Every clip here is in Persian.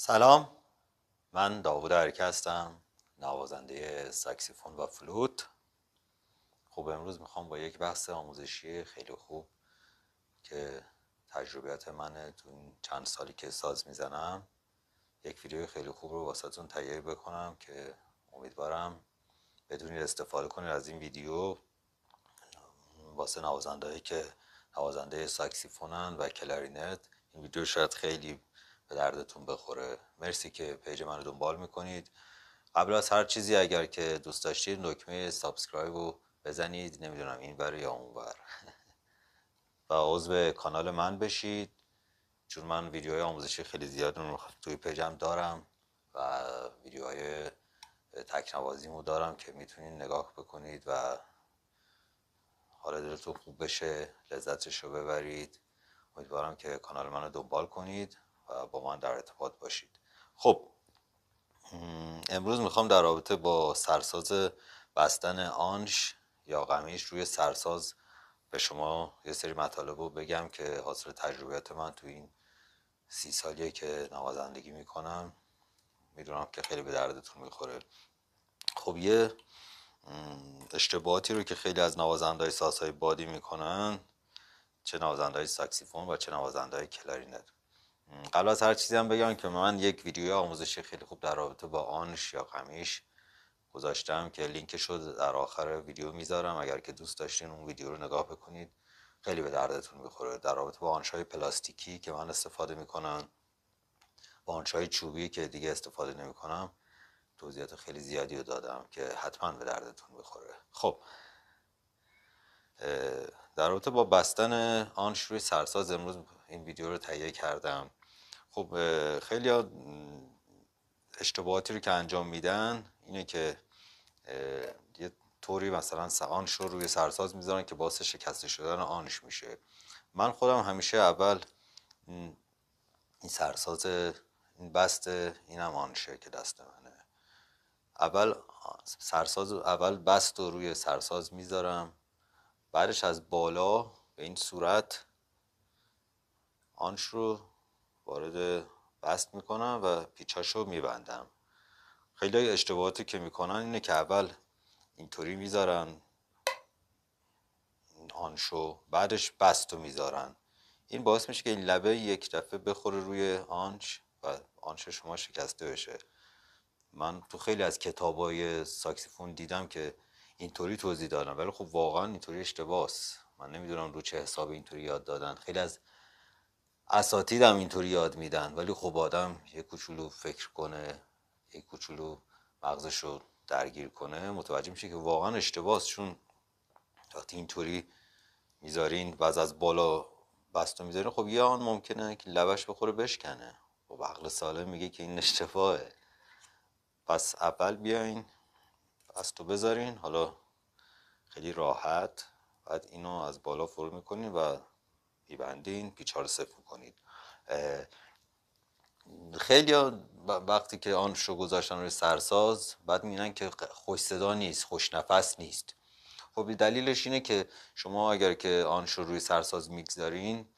سلام من داوود هرکه هستم نوازنده ساکسیفون و فلوت خب امروز میخوام با یک بحث آموزشی خیلی خوب که تجربیات من تو چند سالی که ساز میزنم یک ویدیو خیلی خوب رو واسهتون تهیه بکنم که امیدوارم بدونید استفاده کنید از این ویدیو واسه نوازنده که نوازنده ساکسیفونن و کلارینت این ویدیو شاید خیلی به دردتون بخوره مرسی که پیج منو دنبال میکنید قبل از هر چیزی اگر که دوست داشتید دکمه سابسکرایب رو بزنید نمیدونم این بر یا اون بر و عضو کانال من بشید چون من ویدیوهای آموزشی خیلی زیاد رو توی پیجم دارم و ویدیوهای تکنوازیمو دارم که میتونید نگاه بکنید و حال دلتون خوب بشه لذتش رو ببرید امیدوارم که کانال من رو دنبال کنید با من در ارتباط باشید خب امروز میخوام در رابطه با سرساز بستن آنش یا قمیش روی سرساز به شما یه سری مطالب رو بگم که حاصل تجربیات من تو این سی سالیه که نوازندگی میکنم میدونم که خیلی به دردتون میخوره خب یه اشتباهاتی رو که خیلی از نوازندهای سازهای بادی میکنن چه نوازندهای ساکسیفون و چه نوازندهای کلارینت قبل از هر چیزی هم بگم که من یک ویدیو آموزشی خیلی خوب در رابطه با آنش یا قمیش گذاشتم که لینکش رو در آخر ویدیو میذارم اگر که دوست داشتین اون ویدیو رو نگاه بکنید خیلی به دردتون میخوره در رابطه با آنش های پلاستیکی که من استفاده میکنم با آنش های چوبی که دیگه استفاده نمیکنم توضیحات خیلی زیادی رو دادم که حتما به دردتون بخوره خب در رابطه با بستن آنش روی سرساز امروز این ویدیو رو تهیه کردم خب خیلی اشتباهاتی رو که انجام میدن اینه که یه طوری مثلا سقان رو روی سرساز میذارن که باعث شکسته شدن آنش میشه من خودم همیشه اول این سرساز این بست اینم آنشه که دست منه اول سرساز اول بست رو روی سرساز میذارم بعدش از بالا به این صورت آنش رو وارد بست میکنم و رو میبندم خیلی اشتباهاتی که میکنن اینه که اول اینطوری میذارن آنشو بعدش بست رو میذارن این باعث میشه که این لبه یک دفعه بخوره روی آنچ و آنچ شما شکسته بشه من تو خیلی از های ساکسیفون دیدم که اینطوری توضیح دادن ولی خب واقعا اینطوری است من نمیدونم رو چه حساب اینطوری یاد دادن خیلی از اساتید هم اینطوری یاد میدن ولی خب آدم یه کوچولو فکر کنه یه کوچولو مغزش رو درگیر کنه متوجه میشه که واقعا اشتباس چون وقتی اینطوری میذارین و از بالا بستو میذارین خب یه آن ممکنه که لبش بخوره بشکنه خب عقل سالم میگه که این اشتباهه پس اول بیاین بستو بذارین حالا خیلی راحت بعد اینو از بالا فرو میکنین و میبندین پیچار رو صفر میکنید خیلی وقتی که آن رو گذاشتن روی سرساز بعد میبینن که خوش صدا نیست خوش نفس نیست خب دلیلش اینه که شما اگر که آن شو روی سرساز میگذارین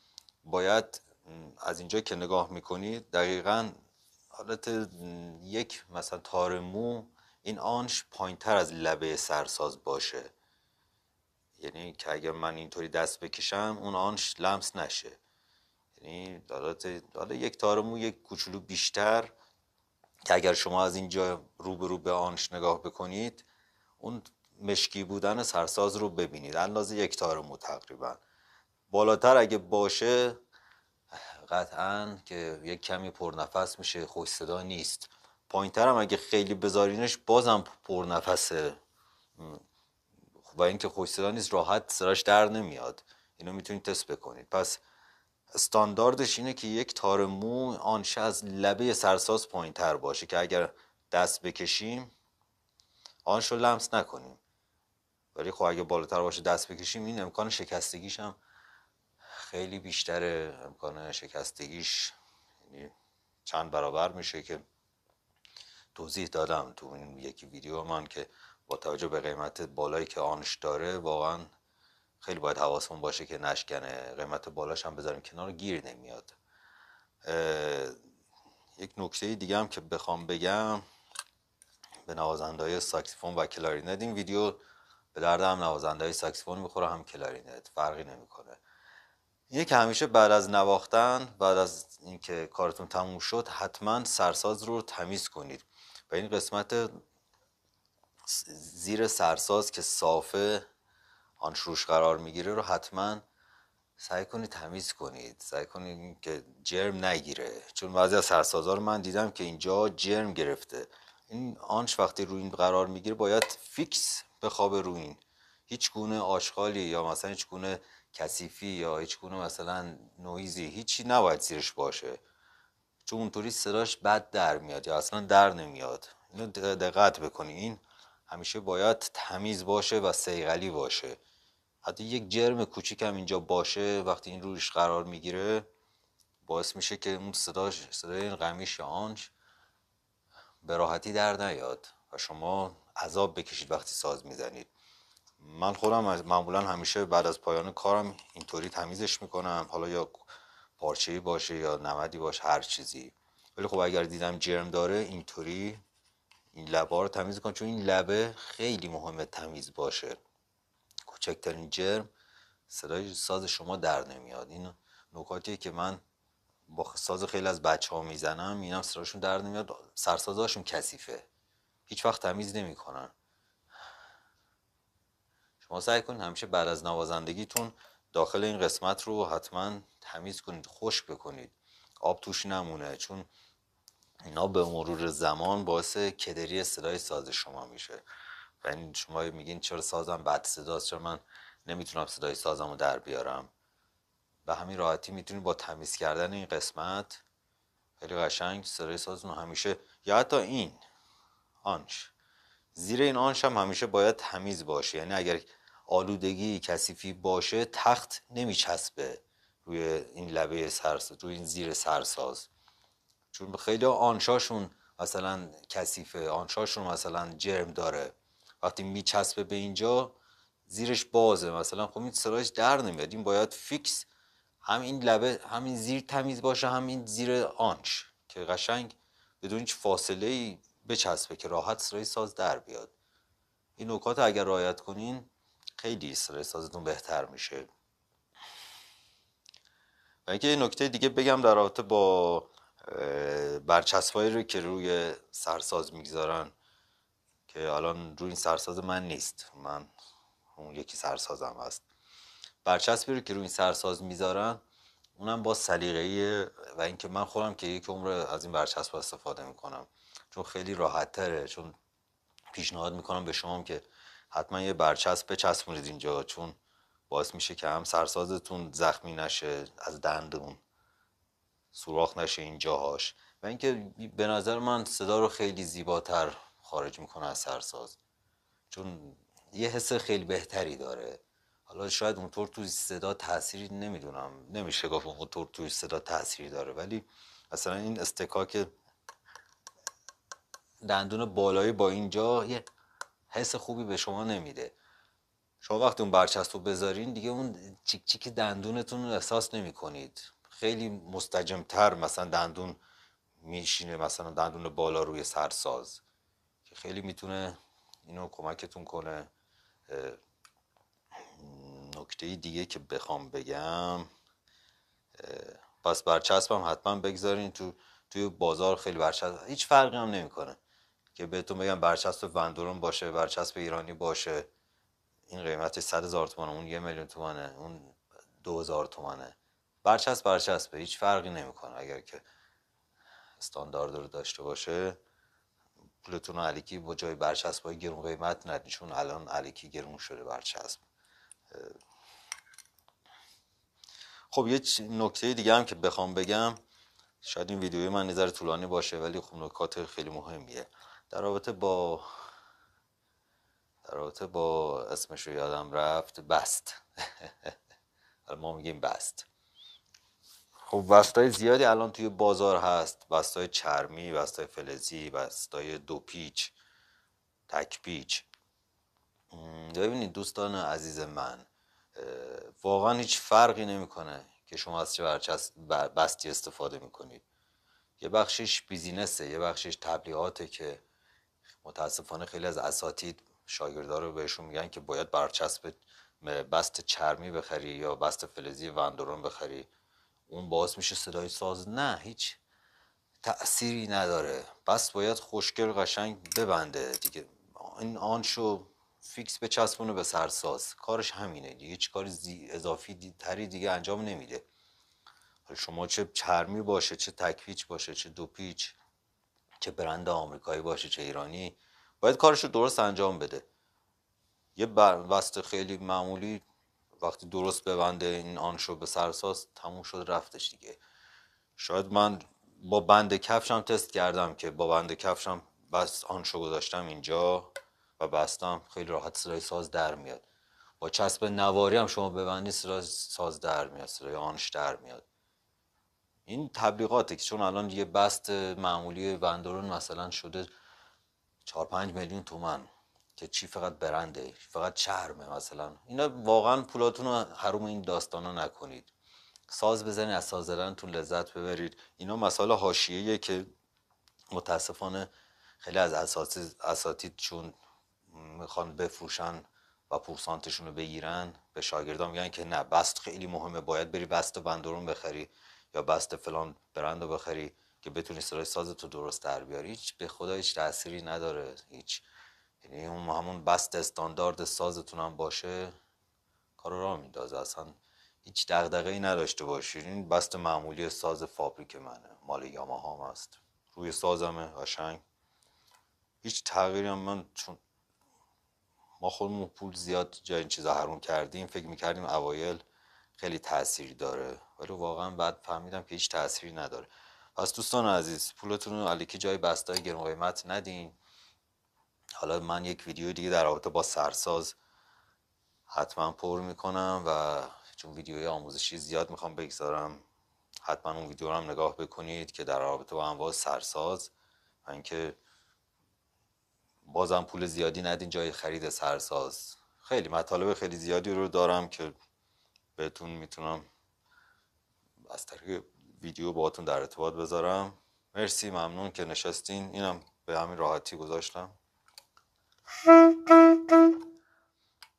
باید از اینجا که نگاه میکنید دقیقا حالت یک مثلا تار مو این آنش پایین تر از لبه سرساز باشه یعنی که اگر من اینطوری دست بکشم اون آنش لمس نشه یعنی حالا یک تارمو یک کوچولو بیشتر که اگر شما از اینجا رو به رو به آنش نگاه بکنید اون مشکی بودن سرساز رو ببینید اندازه یک تارمو تقریبا بالاتر اگه باشه قطعا که یک کمی پرنفس میشه خوش صدا نیست پایینتر هم اگه خیلی بذارینش بازم پرنفسه و اینکه خوش صدا راحت سراش در نمیاد اینو میتونید تست بکنید پس استانداردش اینه که یک تار مو آنشه از لبه سرساز پایین تر باشه که اگر دست بکشیم آنش لمس نکنیم ولی خب اگه بالاتر باشه دست بکشیم این امکان شکستگیش هم خیلی بیشتره امکان شکستگیش یعنی چند برابر میشه که توضیح دادم تو این یکی ویدیو من که با توجه به قیمت بالایی که آنش داره واقعا خیلی باید حواسمون باشه که نشکنه قیمت بالاش هم بذاریم کنار گیر نمیاد یک نکته دیگه هم که بخوام بگم به نوازنده های ساکسیفون و کلارینت این ویدیو به درد هم نوازنده های ساکسیفون میخوره هم کلارینت فرقی نمیکنه اینه که همیشه بعد از نواختن بعد از اینکه کارتون تموم شد حتما سرساز رو تمیز کنید و این قسمت زیر سرساز که صافه آن شروش قرار میگیره رو حتما سعی کنید تمیز کنید سعی کنید که جرم نگیره چون بعضی از سرسازا رو من دیدم که اینجا جرم گرفته این آنش وقتی روی این قرار میگیره باید فیکس خواب روی این هیچ گونه آشغالی یا مثلا هیچ گونه کثیفی یا هیچ گونه مثلا نویزی هیچی نباید زیرش باشه چون اونطوری صداش بد در میاد یا اصلا در نمیاد اینو دقت بکنی این همیشه باید تمیز باشه و سیغلی باشه حتی یک جرم کوچیک هم اینجا باشه وقتی این روش قرار میگیره باعث میشه که اون صداش صدای این غمیش آنش به راحتی در نیاد و شما عذاب بکشید وقتی ساز میزنید من خودم معمولا همیشه بعد از پایان کارم اینطوری تمیزش میکنم حالا یا پارچه‌ای باشه یا نمدی باشه هر چیزی ولی خب اگر دیدم جرم داره اینطوری این لبه رو تمیز کن چون این لبه خیلی مهمه تمیز باشه کوچکترین جرم صدای ساز شما در نمیاد این نکاتیه که من با ساز خیلی از بچه ها میزنم اینم صداشون در نمیاد سرسازاشون کثیفه هیچ وقت تمیز نمیکنن شما سعی کنید همیشه بعد از نوازندگیتون داخل این قسمت رو حتما تمیز کنید خشک بکنید آب توش نمونه چون اینا به مرور زمان باعث کدری صدای ساز شما میشه و این شما میگین چرا سازم بد صداست چرا من نمیتونم صدای سازم رو در بیارم به همین راحتی میتونید با تمیز کردن این قسمت خیلی قشنگ صدای سازتون همیشه یا حتی این آنش زیر این آنش هم همیشه باید تمیز باشه یعنی اگر آلودگی کثیفی باشه تخت نمیچسبه روی این لبه سرس روی این زیر سرساز چون خیلی آنشاشون مثلا کثیفه آنشاشون مثلا جرم داره وقتی میچسبه به اینجا زیرش بازه مثلا خب این سرایش در نمیاد این باید فیکس هم این لبه همین زیر تمیز باشه همین زیر آنچ که قشنگ بدون هیچ فاصله ای بچسبه که راحت سرای ساز در بیاد این نکات اگر رعایت کنین خیلی استرسازتون بهتر میشه و اینکه نکته دیگه بگم در رابطه با برچسبایی رو که روی سرساز میگذارن که الان روی این سرساز من نیست من اون یکی سرسازم هست برچسبی رو که روی این سرساز میذارن اونم با سلیقه و اینکه من خودم که یک عمر از این برچسب استفاده میکنم چون خیلی راحت تره چون پیشنهاد میکنم به شما که حتما یه برچسب بچسبونید اینجا چون باعث میشه که هم سرسازتون زخمی نشه از دندون سوراخ نشه اینجاهاش جاهاش و اینکه به نظر من صدا رو خیلی زیباتر خارج میکنه از سرساز چون یه حس خیلی بهتری داره حالا شاید اونطور توی صدا تاثیری نمیدونم نمیشه گفت اونطور توی صدا تاثیری داره ولی اصلا این استکاک دندون بالایی با اینجا یه حس خوبی به شما نمیده شما وقتی اون برچسب رو بذارین دیگه اون چیک چیک دندونتون رو احساس نمی کنید خیلی مستجمتر مثلا دندون میشینه مثلا دندون بالا روی سرساز که خیلی میتونه اینو کمکتون کنه نکته دیگه که بخوام بگم پس برچسب هم حتما بگذارین تو توی بازار خیلی برچسب هیچ فرقی هم نمیکنه که بهتون بگم برچسب وندورون باشه برچسب ایرانی باشه این قیمت 100 هزار تومانه اون یه میلیون تومانه اون 2000 تومانه برچسب برچسبه هیچ فرقی نمیکنه اگر که استاندارد رو داشته باشه پولتون علیکی با جای برچسب گرون قیمت ندین الان علیکی گرون شده برچسب خب یه نکته دیگه هم که بخوام بگم شاید این ویدیوی من نظر طولانی باشه ولی خب نکات خیلی مهمیه در رابطه با در رابطه با اسمش رو یادم رفت بست ما میگیم بست خب وستای زیادی الان توی بازار هست وستای چرمی وستای فلزی وستای دو پیچ تک پیچ ببینید دوستان عزیز من واقعا هیچ فرقی نمیکنه که شما از چه بستی استفاده میکنید یه بخشش بیزینسه یه بخشش تبلیغاته که متاسفانه خیلی از اساتید شاگردا رو بهشون میگن که باید برچسب بست چرمی بخری یا بست فلزی وندرون بخری اون باعث میشه صدای ساز نه هیچ تأثیری نداره بس باید خوشگل قشنگ ببنده دیگه این آنشو فیکس به چسبونه به سرساز کارش همینه دیگه هیچ کار اضافی تری دیگه انجام نمیده شما چه چرمی باشه چه تکویچ باشه چه دو چه برند آمریکایی باشه چه ایرانی باید کارش رو درست انجام بده یه بست خیلی معمولی وقتی درست ببنده این آنشو به سرساز تموم شد رفتش دیگه شاید من با بند کفشم تست کردم که با بند کفشم بس آنشو گذاشتم اینجا و بستم خیلی راحت سرای ساز در میاد با چسب نواری هم شما ببندی سرای ساز در میاد سرای آنش در میاد این تبلیغاته که چون الان یه بست معمولی وندرون مثلا شده 4 5 میلیون تومن که چی فقط برنده فقط چرمه مثلا اینا واقعا پولاتونو رو حروم این داستانا نکنید ساز بزنید از ساز زدنتون لذت ببرید اینا مسئله حاشیه‌ایه که متاسفانه خیلی از اساتید چون میخوان بفروشن و پورسانتشون رو بگیرن به شاگردان میگن که نه بست خیلی مهمه باید بری بست بندرون بخری یا بست فلان برند رو بخری که بتونی صدای ساز تو درست در بیاری هیچ به خدا هیچ تأثیری نداره هیچ یعنی اون همون بست استاندارد سازتون هم باشه کارو را میندازه اصلا هیچ ای نداشته باشید این بست معمولی ساز فابریک منه مال یاماها هست روی سازمه قشنگ هیچ تغییری هم من چون ما خودمون پول زیاد جای این چیزا حروم کردیم فکر میکردیم اوایل خیلی تاثیر داره ولی واقعا بعد فهمیدم که هیچ تاثیری نداره پس دوستان عزیز پولتون رو علیکی جای بستای گرم قیمت ندین حالا من یک ویدیو دیگه در رابطه با سرساز حتما پر میکنم و چون ویدیوی آموزشی زیاد میخوام بگذارم حتما اون ویدیو رو هم نگاه بکنید که در رابطه با انواع سرساز و اینکه بازم پول زیادی ندین جای خرید سرساز خیلی مطالب خیلی زیادی رو دارم که بهتون میتونم از طریق ویدیو باهاتون در ارتباط بذارم مرسی ممنون که نشستین اینم به همین راحتی گذاشتم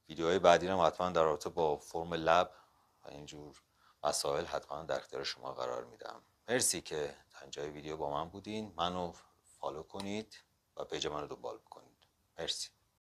ویدیوهای بعدی هم حتما در رابطه با فرم لب و اینجور مسائل حتما در اختیار شما قرار میدم مرسی که تا ویدیو با من بودین منو فالو کنید و پیج منو دنبال کنید مرسی